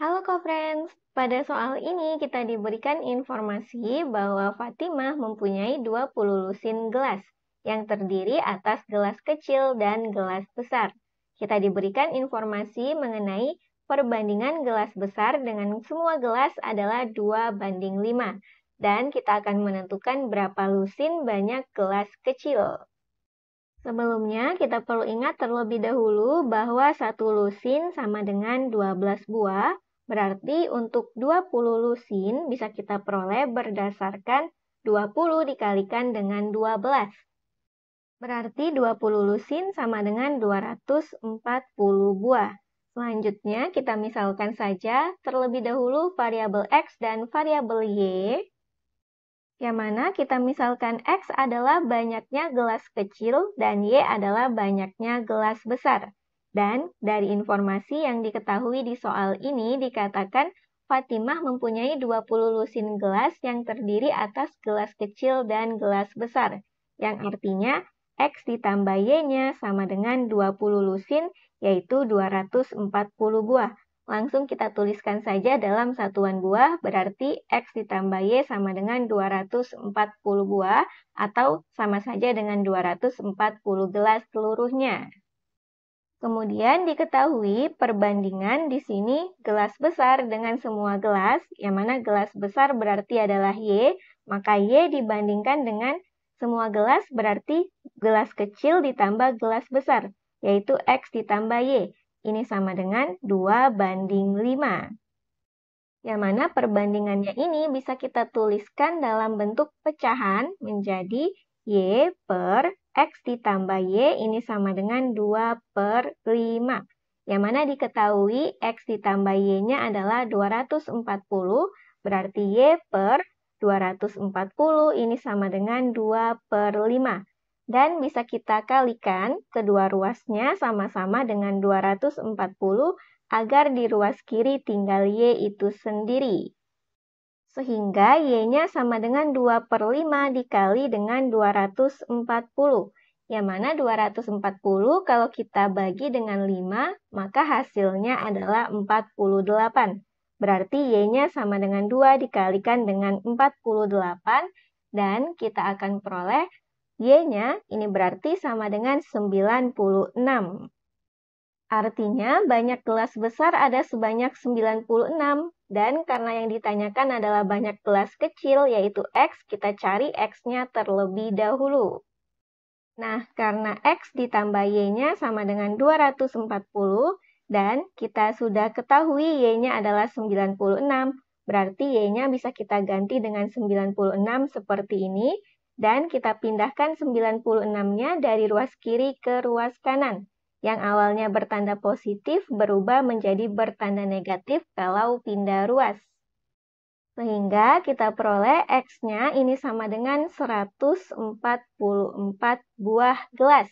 Halo co-friends, pada soal ini kita diberikan informasi bahwa Fatimah mempunyai 20 lusin gelas yang terdiri atas gelas kecil dan gelas besar. Kita diberikan informasi mengenai perbandingan gelas besar dengan semua gelas adalah 2 banding 5 dan kita akan menentukan berapa lusin banyak gelas kecil. Sebelumnya, kita perlu ingat terlebih dahulu bahwa satu lusin sama dengan 12 buah, Berarti untuk 20 lusin bisa kita peroleh berdasarkan 20 dikalikan dengan 12. Berarti 20 lusin sama dengan 240 buah. Selanjutnya kita misalkan saja terlebih dahulu variabel X dan variabel Y. Yang mana kita misalkan X adalah banyaknya gelas kecil dan Y adalah banyaknya gelas besar. Dan dari informasi yang diketahui di soal ini dikatakan Fatimah mempunyai 20 lusin gelas yang terdiri atas gelas kecil dan gelas besar, yang artinya X ditambah Y-nya sama dengan 20 lusin, yaitu 240 buah. Langsung kita tuliskan saja dalam satuan buah, berarti X ditambah Y sama dengan 240 buah, atau sama saja dengan 240 gelas seluruhnya. Kemudian diketahui perbandingan di sini gelas besar dengan semua gelas, yang mana gelas besar berarti adalah Y, maka Y dibandingkan dengan semua gelas berarti gelas kecil ditambah gelas besar, yaitu X ditambah Y. Ini sama dengan 2 banding 5. Yang mana perbandingannya ini bisa kita tuliskan dalam bentuk pecahan menjadi Y per X ditambah Y ini sama dengan 2 per 5. Yang mana diketahui X ditambah Y-nya adalah 240, berarti Y per 240 ini sama dengan 2 per 5. Dan bisa kita kalikan kedua ruasnya sama-sama dengan 240 agar di ruas kiri tinggal Y itu sendiri. Sehingga Y-nya sama dengan 2 per 5 dikali dengan 240. Yang mana 240 kalau kita bagi dengan 5, maka hasilnya adalah 48. Berarti Y-nya sama dengan 2 dikalikan dengan 48 dan kita akan peroleh Y-nya ini berarti sama dengan 96. Artinya, banyak gelas besar ada sebanyak 96. Dan karena yang ditanyakan adalah banyak gelas kecil, yaitu X, kita cari X-nya terlebih dahulu. Nah, karena X ditambah Y-nya sama dengan 240, dan kita sudah ketahui Y-nya adalah 96, berarti Y-nya bisa kita ganti dengan 96 seperti ini, dan kita pindahkan 96-nya dari ruas kiri ke ruas kanan yang awalnya bertanda positif berubah menjadi bertanda negatif kalau pindah ruas. Sehingga kita peroleh X-nya ini sama dengan 144 buah gelas.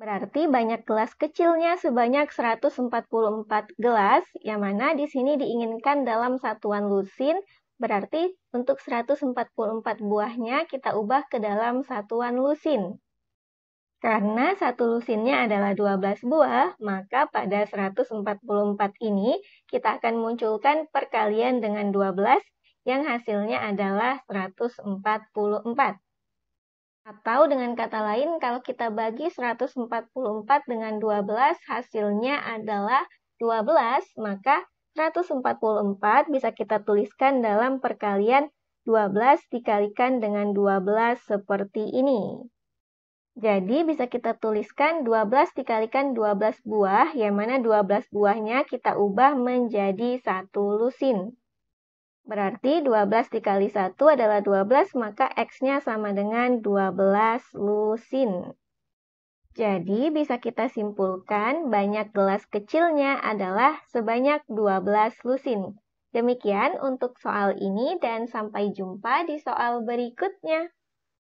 Berarti banyak gelas kecilnya sebanyak 144 gelas, yang mana di sini diinginkan dalam satuan lusin, berarti untuk 144 buahnya kita ubah ke dalam satuan lusin. Karena satu lusinnya adalah 12 buah, maka pada 144 ini kita akan munculkan perkalian dengan 12 yang hasilnya adalah 144. Atau dengan kata lain, kalau kita bagi 144 dengan 12, hasilnya adalah 12, maka 144 bisa kita tuliskan dalam perkalian 12 dikalikan dengan 12 seperti ini. Jadi bisa kita tuliskan 12 dikalikan 12 buah, yang mana 12 buahnya kita ubah menjadi satu lusin. Berarti 12 dikali 1 adalah 12, maka X-nya sama dengan 12 lusin. Jadi bisa kita simpulkan banyak gelas kecilnya adalah sebanyak 12 lusin. Demikian untuk soal ini dan sampai jumpa di soal berikutnya.